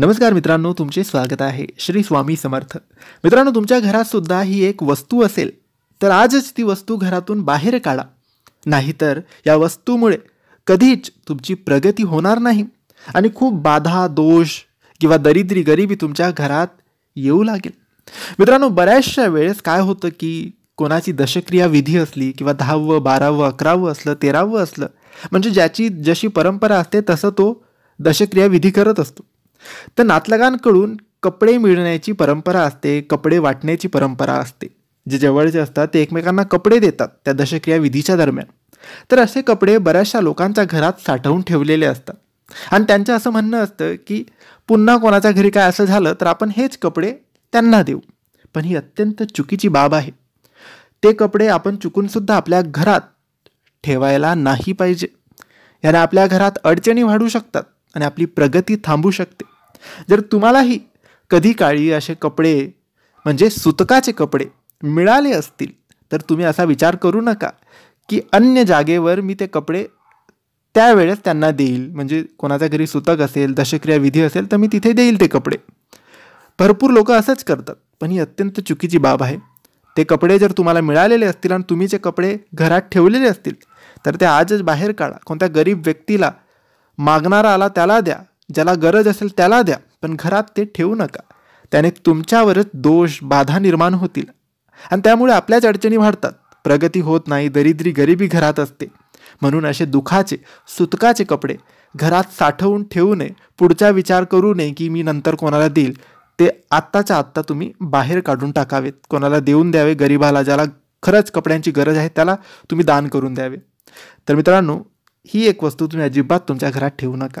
नमस्कार मित्रांनो तुमचे स्वागत आहे श्री स्वामी समर्थ मित्रांनो तुमच्या घरात सुद्धा ही एक वस्तू असेल तर आजच ती वस्तू घरातून बाहेर काढा नाहीतर या वस्तूमुळे कधीच तुमची प्रगती होणार नाही आणि खूप बाधा दोष किंवा दरिद्री गरिबी तुमच्या घरात येऊ लागेल मित्रांनो बऱ्याचशा वेळेस काय होतं की कोणाची दशक्रिया विधी असली किंवा दहावं बारावं अकरावं असलं तेरावं असलं म्हणजे ज्याची जशी परंपरा असते तसं तो दशक्रिया विधी करत असतो तर नातलगांकडून कपडे मिळण्याची परंपरा असते कपडे वाटण्याची परंपरा असते जे जवळचे असतात ते एकमेकांना कपडे देतात त्या दशक्रिया विधीच्या दरम्यान तर असे कपडे बऱ्याचशा लोकांच्या घरात साठवून ठेवलेले असतात आणि त्यांचं असं म्हणणं असतं की पुन्हा कोणाच्या घरी काय असं झालं तर आपण हेच कपडे त्यांना देऊ पण ही अत्यंत चुकीची बाब आहे ते कपडे आपण चुकूनसुद्धा आपल्या घरात ठेवायला नाही पाहिजे याने आपल्या घरात अडचणी वाढू शकतात आणि आपली प्रगती थांबू शकते जर तुम्हालाही कधी काळी असे कपडे म्हणजे सुतकाचे कपडे मिळाले असतील तर तुम्ही असा विचार करू नका की अन्य जागेवर मी ते कपडे त्यावेळेस त्यांना देईल म्हणजे कोणाच्या घरी सुतक असेल दशक्रिया विधी असेल तर मी तिथे देईल ते कपडे भरपूर लोक असंच करतात पण ही अत्यंत चुकीची बाब आहे ते कपडे जर तुम्हाला मिळालेले असतील आणि तुम्ही जे कपडे घरात ठेवलेले असतील तर ते आजच बाहेर काढा कोणत्या गरीब व्यक्तीला मागणारा आला त्याला द्या ज्याला गरज असेल त्याला द्या पण घरात ते ठेवू नका त्याने तुमच्यावरच दोष बाधा निर्माण होतील आणि त्यामुळे आपल्याच अडचणी वाढतात प्रगती होत नाही दरिद्री गरिबी घरात असते म्हणून असे दुखाचे सुतकाचे कपडे घरात साठवून ठेवू नये पुढचा विचार करू नये की मी नंतर कोणाला देईल ते आत्ताच्या आत्ता तुम्ही बाहेर काढून टाकावेत कोणाला देऊन द्यावे गरिबाला ज्याला खरंच कपड्यांची गरज आहे त्याला तुम्ही दान करून द्यावे तर मित्रांनो ही एक वस्तू तुम्ही अजिबात तुमच्या घरात ठेवू नका